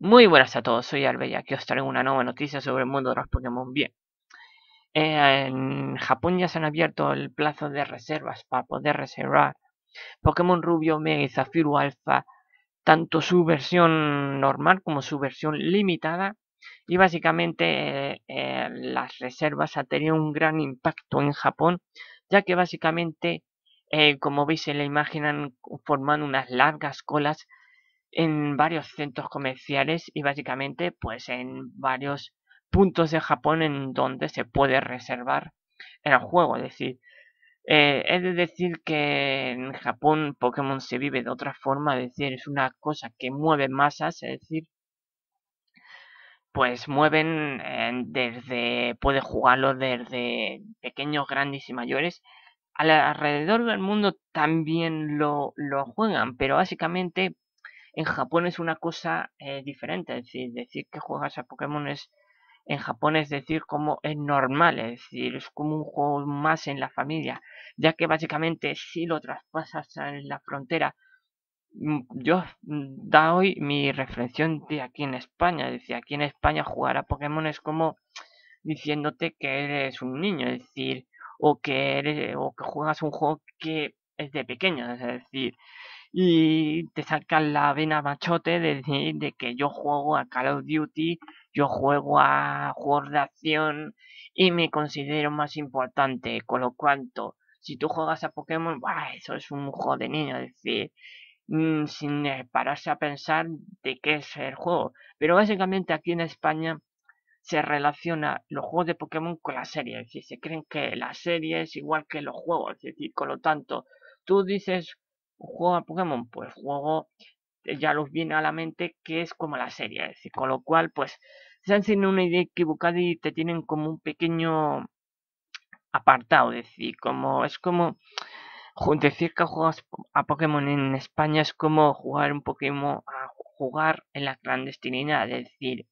Muy buenas a todos, soy Arbella, y aquí os traigo una nueva noticia sobre el mundo de los Pokémon Bien. en Japón ya se han abierto el plazo de reservas para poder reservar Pokémon Rubio, Mega y Zafiro Alpha, tanto su versión normal como su versión limitada. Y básicamente eh, eh, las reservas han tenido un gran impacto en Japón, ya que básicamente, eh, como veis en la imagen, han unas largas colas en varios centros comerciales y básicamente pues en varios puntos de Japón en donde se puede reservar el juego. Es decir, eh, es decir que en Japón Pokémon se vive de otra forma, es decir, es una cosa que mueve masas, es decir, pues mueven eh, desde, puede jugarlo desde pequeños, grandes y mayores. alrededor del mundo también lo, lo juegan, pero básicamente en Japón es una cosa eh, diferente, es decir, decir que juegas a Pokémon es, en Japón es decir, como es normal, es decir, es como un juego más en la familia, ya que básicamente si lo traspasas en la frontera, mm, yo mm, da hoy mi reflexión de aquí en España, es decir, aquí en España jugar a Pokémon es como diciéndote que eres un niño, es decir, o que eres, o que juegas un juego que es de pequeño, es decir, y te sacan la vena machote de, que yo juego a Call of Duty, yo juego a juegos de acción y me considero más importante, con lo cuanto, si tú juegas a Pokémon, eso es un juego de niño, es decir, mm, sin eh, pararse a pensar de qué es el juego. Pero básicamente aquí en España se relaciona los juegos de Pokémon con la serie... es decir, se creen que la serie... es igual que los juegos, es decir, con lo tanto, tú dices juego a Pokémon, pues juego eh, ya los viene a la mente que es como la serie, es decir, con lo cual pues se han sido una idea equivocada y te tienen como un pequeño apartado, es decir, como es como decir que juegas a Pokémon en España es como jugar un Pokémon a jugar en la clandestinidad, es decir,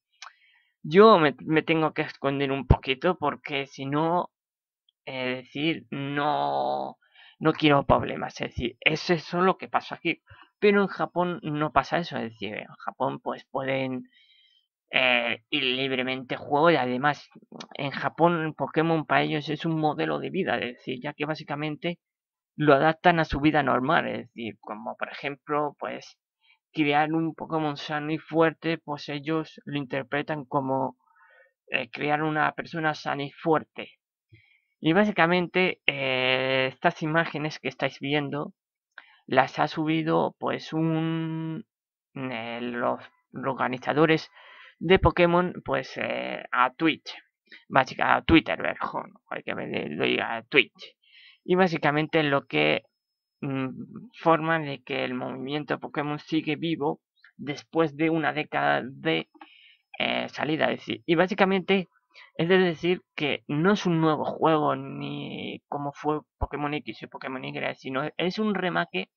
yo me tengo que esconder un poquito porque si no, es decir, no no quiero problemas. Es decir, es lo que pasa aquí. Pero en Japón no pasa eso. Es decir, en Japón pues pueden eh, ir libremente juego y además en Japón Pokémon para ellos es un modelo de vida. Es decir, ya que básicamente lo adaptan a su vida normal. Es decir, como por ejemplo pues crear un Pokémon sano y fuerte, pues ellos lo interpretan como eh, crear una persona sana y fuerte. Y básicamente eh, estas imágenes que estáis viendo las ha subido pues un eh, los organizadores de Pokémon pues eh, a Twitch, básicamente a Twitter, hay que me lo diga a Twitch. Y básicamente lo que mm, forma de que el movimiento Pokémon sigue vivo después de una década de es salida. Y básicamente es decir, que no es un nuevo juego ni como fue Pokémon X y Pokémon Y, sino e, es un remake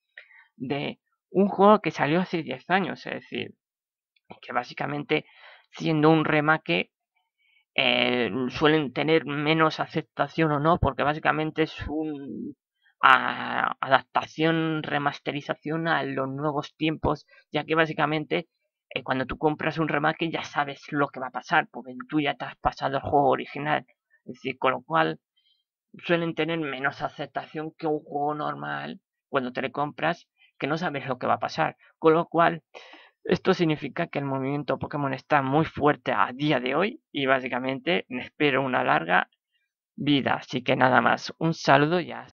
de un juego que salió hace 10 años, es decir, que básicamente siendo un remake eh, suelen tener menos aceptación o no, porque básicamente es un adaptación, remasterización a los nuevos tiempos, ya que básicamente eh, cuando tú compras un remake ya sabes lo que va a pasar, porque tú ya te has pasado el juego original. Es decir, con lo cual suelen tener menos aceptación que un juego normal cuando te le compras, que no sabes lo que va a pasar. Con lo cual, esto significa que el movimiento Pokémon está muy fuerte a día de hoy y básicamente me espero una larga vida. Así que nada más, un saludo ya.